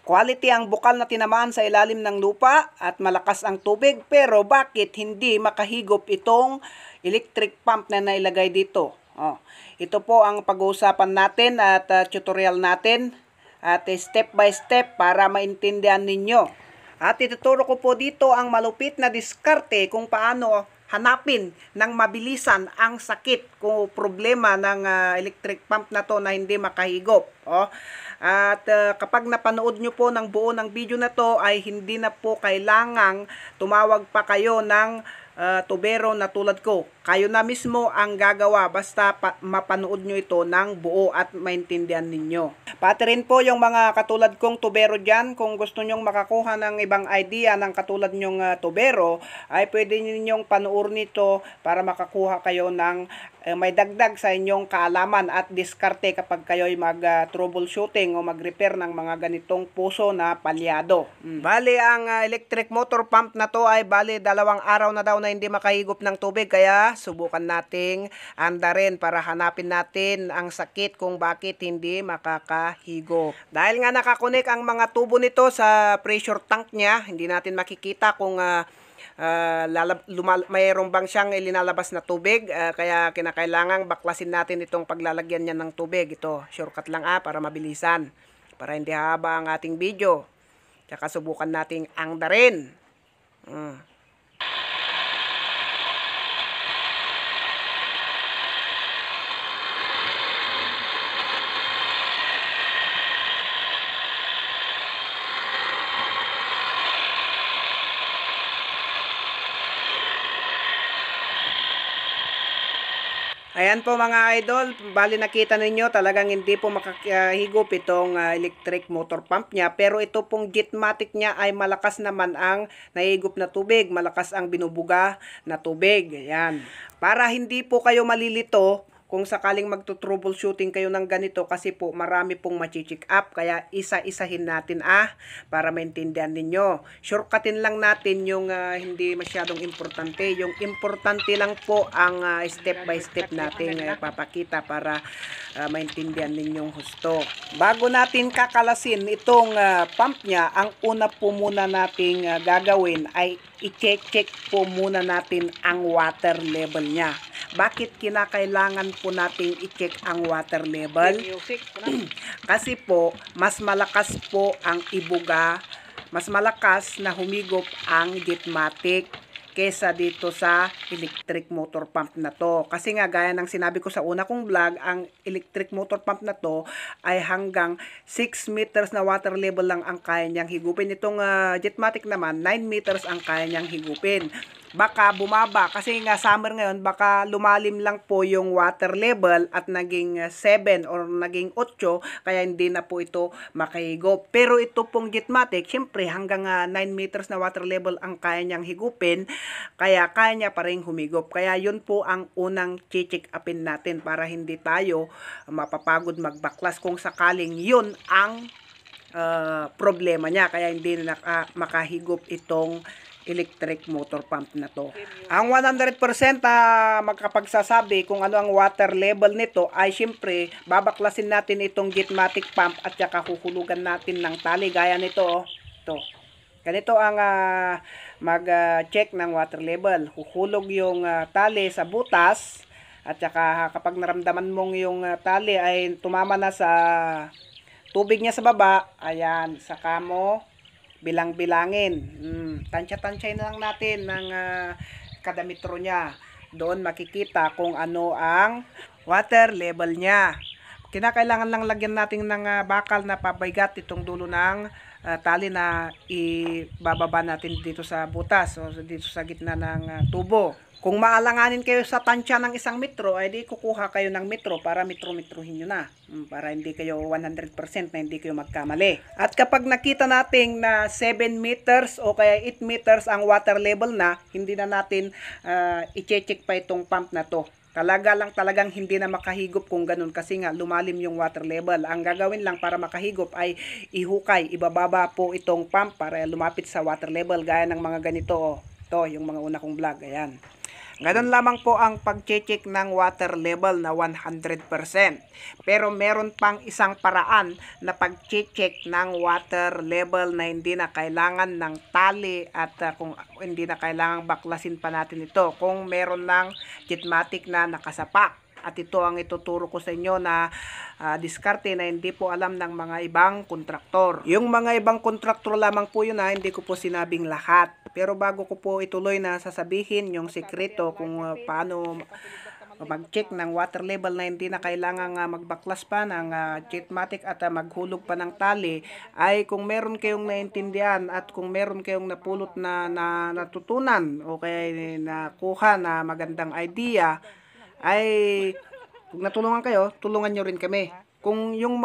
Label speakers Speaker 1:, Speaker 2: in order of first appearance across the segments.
Speaker 1: Quality ang bukal na tinamaan sa ilalim ng lupa at malakas ang tubig pero bakit hindi makahigop itong electric pump na nailagay dito? Oh, ito po ang pag-uusapan natin at uh, tutorial natin at uh, step by step para maintindihan ninyo. At ituturo ko po dito ang malupit na diskarte kung paano hanapin ng mabilisan ang sakit kung problema ng uh, electric pump na to na hindi makahigop. Oh. At uh, kapag napanood nyo po ng buo ng video na to ay hindi na po kailangang tumawag pa kayo ng uh, tubero na tulad ko. Kayo na mismo ang gagawa basta mapanood nyo ito ng buo at maintindihan ninyo. Pati rin po yung mga katulad kong tubero dyan, kung gusto nyong makakuha ng ibang idea ng katulad nyong uh, tubero, ay pwede ninyong panuor nito para makakuha kayo ng eh, may dagdag sa inyong kaalaman at diskarte kapag kayo ay mag uh, o mag-repair ng mga ganitong puso na palyado. Mm. Bali ang uh, electric motor pump na to ay bali dalawang araw na daw na hindi makahigop ng tubig kaya subukan nating andarin para hanapin natin ang sakit kung bakit hindi makakahigop. Dahil nga nakakunik ang mga tubo nito sa pressure tank niya, hindi natin makikita kung uh, uh, lalab, lumal, mayroon bang siyang ilinalabas na tubig uh, kaya kinakailangang baklasin natin itong paglalagyan niya ng tubig ito shortcut lang ah para mabilisan para hindi haba ang ating video tsaka subukan nating ang darin mm. Ayan po mga idol, bali nakita ninyo talagang hindi po makahigop itong uh, electric motor pump niya pero ito pong Jetmatic niya ay malakas naman ang naihigop na tubig, malakas ang binubuga na tubig. Ayan. Para hindi po kayo malilito, kung sakaling magto-troubleshooting kayo ng ganito kasi po marami pong machi-check up kaya isa-isahin natin ah para maintindihan ninyo. Shortcutin lang natin yung uh, hindi masyadong importante. Yung importante lang po ang uh, step by step natin uh, eh, papakita para uh, maintindihan ninyong husto. Bago natin kakalasin itong uh, pump niya, ang una po muna nating uh, gagawin ay i-check check po muna natin ang water level niya. Bakit kinakailangan po nating i-check ang water level? Kasi po, mas malakas po ang ibuga, mas malakas na humigop ang gitmatic kesa dito sa electric motor pump na to. Kasi nga gaya ng sinabi ko sa una kong vlog, ang electric motor pump na to ay hanggang 6 meters na water level lang ang kaya niyang higupin. Itong uh, ah, jetmatic naman, 9 meters ang kaya niyang higupin baka bumaba kasi nga summer ngayon baka lumalim lang po yung water level at naging 7 eh, or naging 8 kaya hindi na po ito makahigo pero ito pong Gitmatic syempre hanggang 9 ah, meters na water level ang kaya niyang higupin kaya kaya niya pa rin humigop kaya yun po ang unang chichik upin natin para hindi tayo mapapagod magbaklas kung sakaling yun ang uh, problema niya kaya hindi na uh, makahigop itong electric motor pump na to. Ang 100% ah, magkapagsasabi kung ano ang water level nito ay syempre babaklasin natin itong gitmatic pump at saka huhulugan natin ng tali gaya nito. Oh. Ito. Ganito ang ah, mag-check ng water level. Huhulog yung ah, tali sa butas at saka kapag naramdaman mong yung ah, tali ay tumama na sa tubig niya sa baba, ayan, saka mo bilang-bilangin. Mm, tansya-tansya na lang natin ng uh, ah, kada metro niya. Doon makikita kung ano ang water level niya. Kinakailangan lang lagyan natin ng uh, bakal na pabaygat itong dulo ng uh, tali na ibababa natin dito sa butas o so dito sa gitna ng uh, tubo. Kung maalanganin kayo sa tansya ng isang metro, ay di kukuha kayo ng metro para metro-metrohin nyo na. Hmm, para hindi kayo 100% na hindi kayo magkamali. At kapag nakita natin na 7 meters o kaya 8 meters ang water level na, hindi na natin uh, i-check pa itong pump na to. Talaga lang talagang hindi na makahigop kung ganun kasi nga lumalim yung water level. Ang gagawin lang para makahigop ay ihukay, ibababa po itong pump para lumapit sa water level gaya ng mga ganito. Oh. Ito, yung mga una kong vlog. Ayan. Ganun mm. lamang po ang pag-check ng water level na 100%. Pero meron pang isang paraan na pag-check ng water level na hindi na kailangan ng tali at uh, kung hindi na kailangan baklasin pa natin ito kung meron ng gitmatic na nakasapak at ito ang ituturo ko sa inyo na uh, diskarte na hindi po alam ng mga ibang kontraktor. Yung mga ibang kontraktor lamang po yun ha, ah, hindi ko po sinabing lahat. Pero bago ko po ituloy na sasabihin yung sikreto kung uh, paano mag-check ng water level na hindi na kailangan uh, magbaklas pa ng uh, jetmatic at uh, maghulog pa ng tali ay kung meron kayong naintindihan at kung meron kayong napulot na, na natutunan o kaya nakuha na magandang idea ay kung natulungan kayo, tulungan nyo rin kami. Kung yung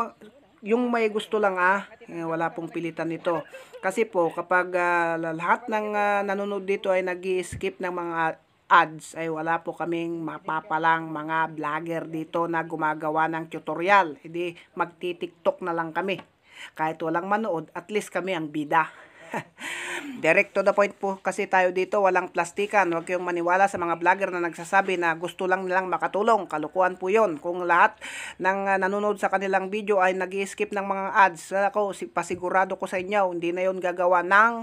Speaker 1: yung may gusto lang ah, eh, wala pong pilitan nito. Kasi po, kapag uh, lahat ng uh, nanonood dito ay nagii skip ng mga ads, ay wala po kaming mapapalang mga vlogger dito na gumagawa ng tutorial. Hindi, magti-TikTok na lang kami. Kahit walang manood, at least kami ang bida. Direct to the point po kasi tayo dito, walang plastikan. Huwag kayong maniwala sa mga vlogger na nagsasabi na gusto lang nilang makatulong. Kalukuhan po yon Kung lahat ng ah, nanonood sa kanilang video ay nag skip ng mga ads, ako, pasigurado ko sa inyo, hindi na yon gagawa ng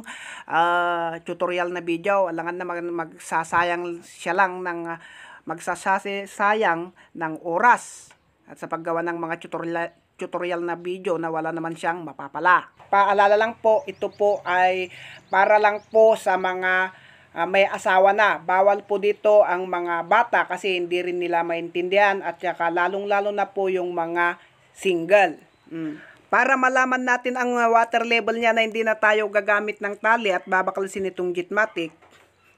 Speaker 1: uh, tutorial na video. Alangan na mag magsasayang siya lang ng ah, magsasayang ng oras at sa paggawa ng mga tutorial tutorial na video na wala naman siyang mapapala. Paalala lang po, ito po ay para lang po sa mga uh, may asawa na. Bawal po dito ang mga bata kasi hindi rin nila maintindihan at saka lalong-lalo na po yung mga single. Mm. Para malaman natin ang water level niya na hindi na tayo gagamit ng tali at babaklasin itong gitmatic,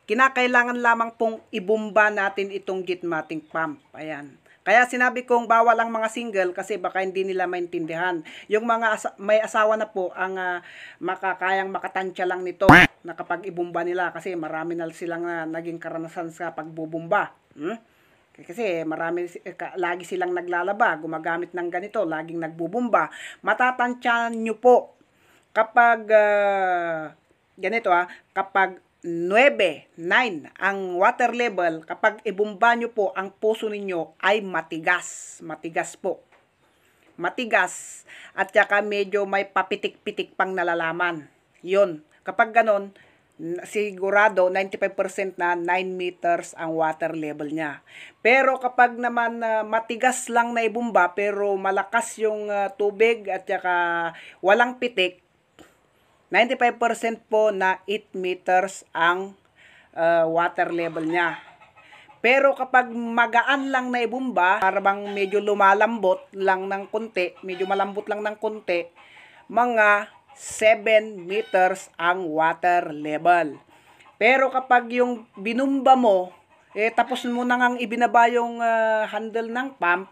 Speaker 1: kinakailangan lamang pong ibumba natin itong gitmatic pump. Ayan. Kaya sinabi kong bawal ang mga single kasi baka hindi nila maintindihan. Yung mga asa- may asawa na po ang uh, makakayang makatansya lang nito na kapag ibumba nila kasi marami na silang uh, naging karanasan sa pagbubumba. Hmm? Kasi marami, eh, lagi silang naglalaba, gumagamit ng ganito, laging nagbubumba. Matatansyahan nyo po kapag, uh, ganito ah, kapag 9, 9 ang water level kapag ibumba nyo po ang puso ninyo ay matigas. Matigas po. Matigas at saka medyo may papitik-pitik pang nalalaman. yon Kapag ganon, sigurado 95% na 9 meters ang water level niya. Pero kapag naman uh, matigas lang na ibumba pero malakas yung uh, tubig at saka walang pitik, 95% po na 8 meters ang uh, water level niya. Pero kapag magaan lang na ibumba, parang medyo lumalambot lang ng konti, medyo malambot lang ng konti, mga 7 meters ang water level. Pero kapag yung binumba mo, eh, tapos mo na ngang ibinaba yung uh, handle ng pump,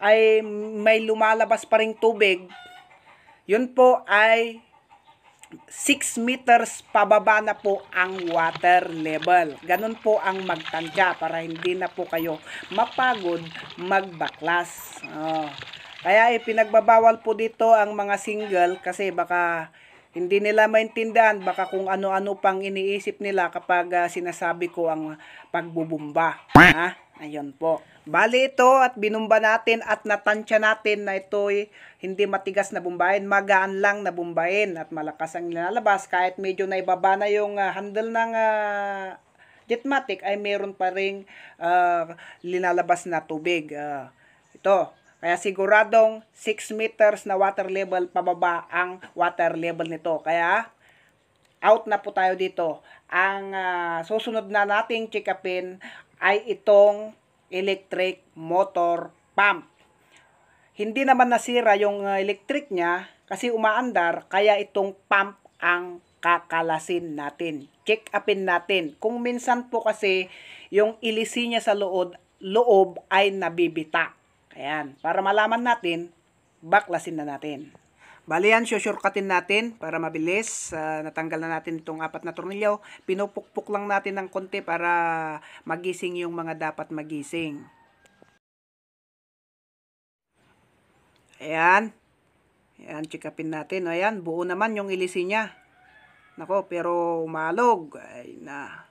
Speaker 1: ay may lumalabas pa ring tubig. Yun po ay 6 meters pababa na po ang water level. Ganun po ang magtantya para hindi na po kayo mapagod magbaklas. Oh. Kaya ipinagbabawal po dito ang mga single kasi baka hindi nila maintindihan baka kung ano-ano pang iniisip nila kapag uh, sinasabi ko ang pagbubumba. Ha? Ayun po. Bali ito at binumba natin at natansya natin na ito'y hindi matigas na bumbahin, magaan lang na bumbahin at malakas ang nilalabas kahit medyo naibaba na yung uh, handle ng uh, jetmatic ay meron pa ring uh, ah, linalabas na tubig. Uh, ito, kaya siguradong 6 meters na water level pababa ang water level nito. Kaya out na po tayo dito. Ang uh, susunod na nating check-upin ay itong electric motor pump. Hindi naman nasira yung uh, electric niya kasi umaandar kaya itong pump ang kakalasin natin. Check upin natin. Kung minsan po kasi yung ilisi niya sa loob, loob ay nabibita. Ayan, para malaman natin, baklasin na natin. Bali yan, susurkatin natin para mabilis. Uh, natanggal na natin itong apat na tornilyo. Pinupukpok lang natin ng konti para magising yung mga dapat magising. Ayan. Ayan, chikapin natin. Ayan, buo naman yung ilisi niya. Nako, pero umalog. Ay na.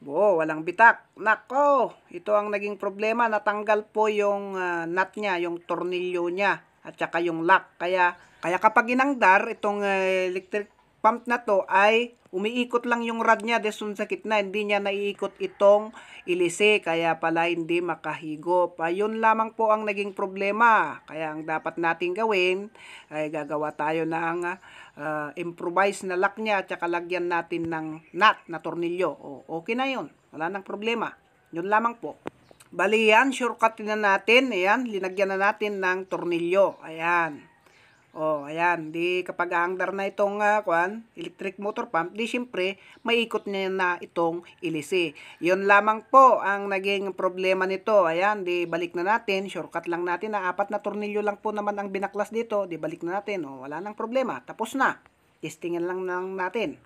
Speaker 1: Buo, walang bitak. Nako, ito ang naging problema. Natanggal po yung uh, nut niya, yung tornilyo niya at saka yung lock. Kaya, kaya kapag inangdar, itong eh, electric pump na to ay umiikot lang yung rod niya desun sa kitna. Hindi niya naiikot itong ilise. Kaya pala hindi makahigop. Ayun lamang po ang naging problema. Kaya ang dapat nating gawin ay gagawa tayo ng uh, ah, improvised na lock niya at saka lagyan natin ng nut na tornilyo. O, okay na yun. Wala nang problema. Yun lamang po. Bali yan, shortcut na natin. Ayan, linagyan na natin ng tornilyo. Ayan. O, oh, ayan. Di kapag aangdar na itong uh, kwan, electric motor pump, di syempre, maikot niya na itong ilisi. Yun lamang po ang naging problema nito. Ayan, di balik na natin. Shortcut lang natin na ah, apat na tornilyo lang po naman ang binaklas dito. Di balik na natin. O, oh, wala nang problema. Tapos na. Testingan lang, lang natin.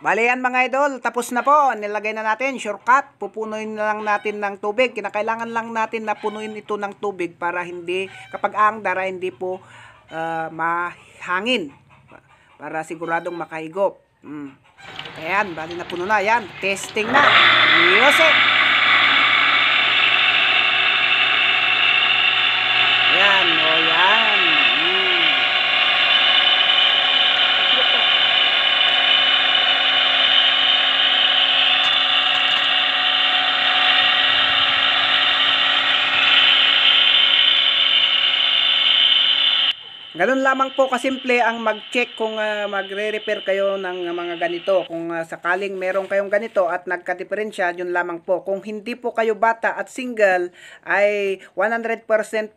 Speaker 1: Bale yan mga idol, tapos na po. Nilagay na natin, shortcut. Pupunuin na lang natin ng tubig. Kinakailangan lang natin na punuin ito ng tubig para hindi, kapag ang dara, hindi po uh, mahangin. Para siguradong makahigop. Mm. Ayan, bali na puno na. Ayan, testing na. Music! Ayan, o oh, yan. Ganun lamang po kasimple ang mag-check kung uh, magre-repair kayo ng ah, mga ganito. Kung uh, sakaling meron kayong ganito at nagka nagkadiferensya, yun lamang po. Kung hindi po kayo bata at single, ay 100%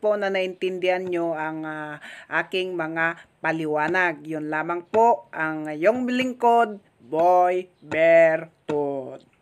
Speaker 1: po na naintindihan nyo ang uh, aking mga paliwanag. Yun lamang po ang yung lingkod, Boy Bear Todd.